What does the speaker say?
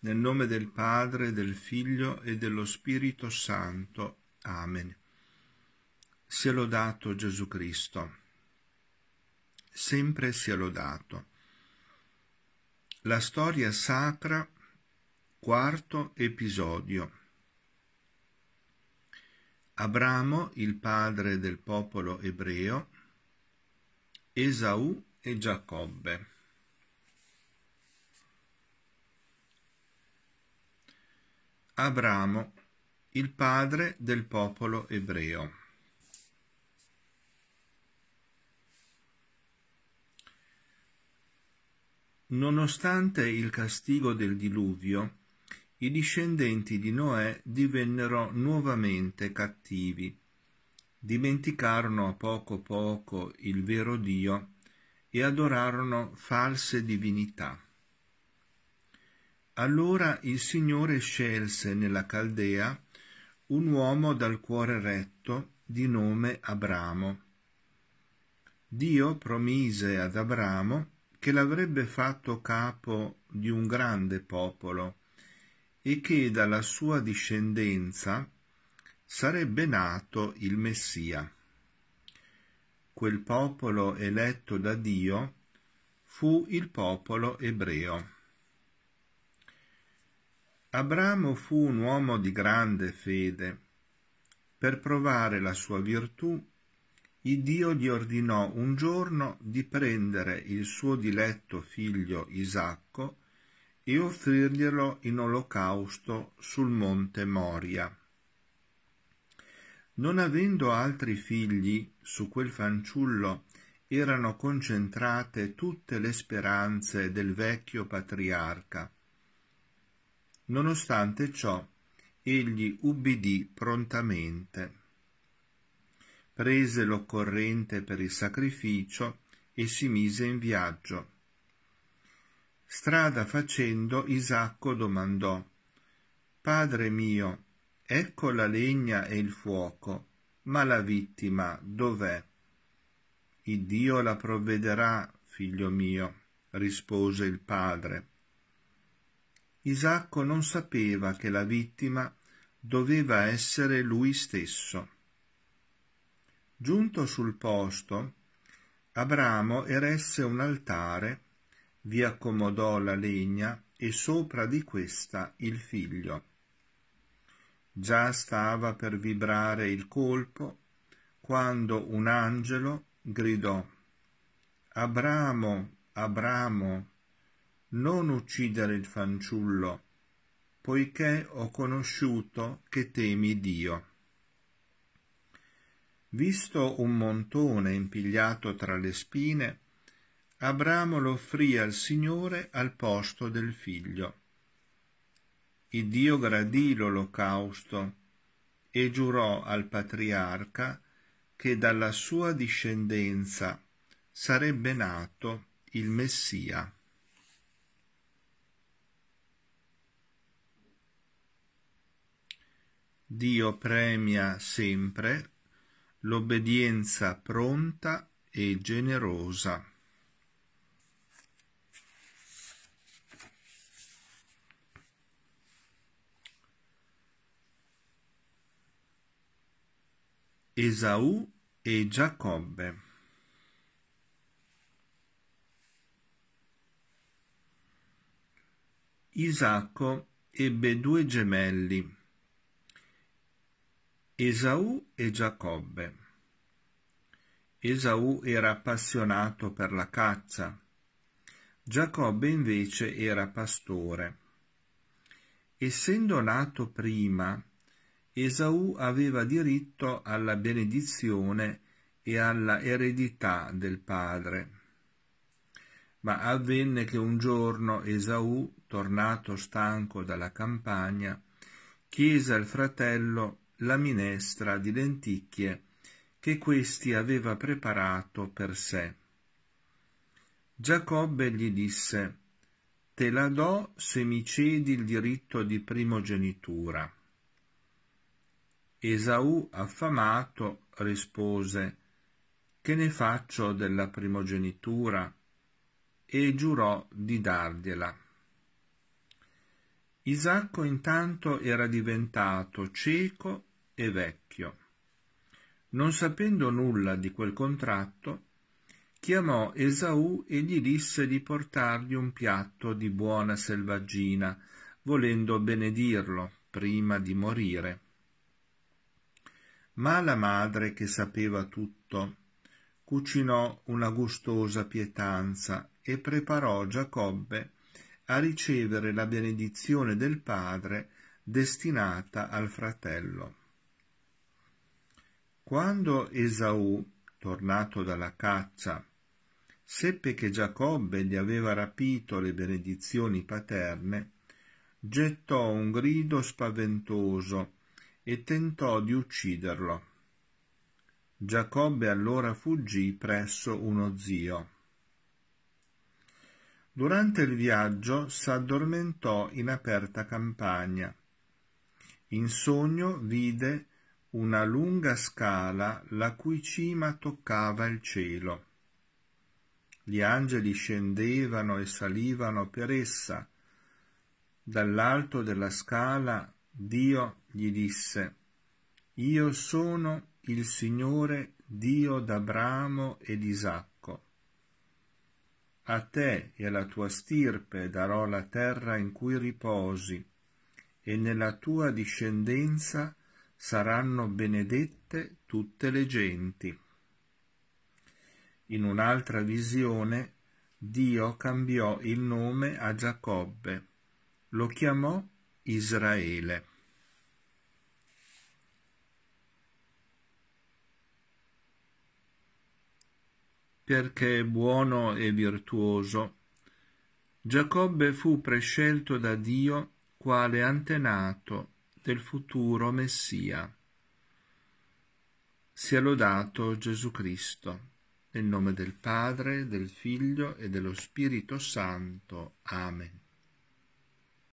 Nel nome del Padre, del Figlio e dello Spirito Santo. Amen. Sia lodato Gesù Cristo. Sempre sia lodato. La storia sacra, quarto episodio. Abramo, il padre del popolo ebreo, Esaù e Giacobbe. Abramo, il padre del popolo ebreo. Nonostante il castigo del diluvio, i discendenti di Noè divennero nuovamente cattivi, dimenticarono a poco poco il vero Dio e adorarono false divinità. Allora il Signore scelse nella Caldea un uomo dal cuore retto di nome Abramo. Dio promise ad Abramo che l'avrebbe fatto capo di un grande popolo e che dalla sua discendenza sarebbe nato il Messia. Quel popolo eletto da Dio fu il popolo ebreo abramo fu un uomo di grande fede per provare la sua virtù iddio gli ordinò un giorno di prendere il suo diletto figlio isacco e offrirglielo in olocausto sul monte moria non avendo altri figli su quel fanciullo erano concentrate tutte le speranze del vecchio patriarca Nonostante ciò, egli ubbidì prontamente. Prese l'occorrente per il sacrificio e si mise in viaggio. Strada facendo Isacco domandò Padre mio, ecco la legna e il fuoco, ma la vittima dov'è? Il Dio la provvederà, figlio mio, rispose il padre Isacco non sapeva che la vittima doveva essere lui stesso. Giunto sul posto, Abramo eresse un altare, vi accomodò la legna e sopra di questa il figlio. Già stava per vibrare il colpo quando un angelo gridò Abramo, Abramo, non uccidere il fanciullo, poiché ho conosciuto che temi Dio. Visto un montone impigliato tra le spine, Abramo lo offrì al Signore al posto del figlio. Il Dio gradì l'olocausto e giurò al patriarca che dalla sua discendenza sarebbe nato il Messia. Dio premia sempre l'obbedienza pronta e generosa. Esaù e Giacobbe. Isacco ebbe due gemelli Esaù e Giacobbe. Esaù era appassionato per la caccia, Giacobbe invece era pastore. Essendo nato prima, Esaù aveva diritto alla benedizione e alla eredità del padre. Ma avvenne che un giorno Esaù, tornato stanco dalla campagna, chiese al fratello la minestra di lenticchie che questi aveva preparato per sé. Giacobbe gli disse, Te la do se mi cedi il diritto di primogenitura. Esaù, affamato, rispose, Che ne faccio della primogenitura? E giurò di dargliela. Isacco intanto era diventato cieco e vecchio. Non sapendo nulla di quel contratto, chiamò Esaù e gli disse di portargli un piatto di buona selvaggina, volendo benedirlo prima di morire. Ma la madre, che sapeva tutto, cucinò una gustosa pietanza e preparò Giacobbe a ricevere la benedizione del padre destinata al fratello. Quando Esaù, tornato dalla caccia, seppe che Giacobbe gli aveva rapito le benedizioni paterne, gettò un grido spaventoso e tentò di ucciderlo. Giacobbe allora fuggì presso uno zio. Durante il viaggio s'addormentò in aperta campagna. In sogno vide una lunga scala la cui cima toccava il cielo. Gli angeli scendevano e salivano per essa. Dall'alto della scala Dio gli disse, Io sono il Signore Dio d'Abramo e di Isacco. A te e alla tua stirpe darò la terra in cui riposi, e nella tua discendenza saranno benedette tutte le genti. In un'altra visione Dio cambiò il nome a Giacobbe, lo chiamò Israele. Perché buono e virtuoso, Giacobbe fu prescelto da Dio quale antenato del futuro Messia. Sia lodato Gesù Cristo, nel nome del Padre, del Figlio e dello Spirito Santo. Amen.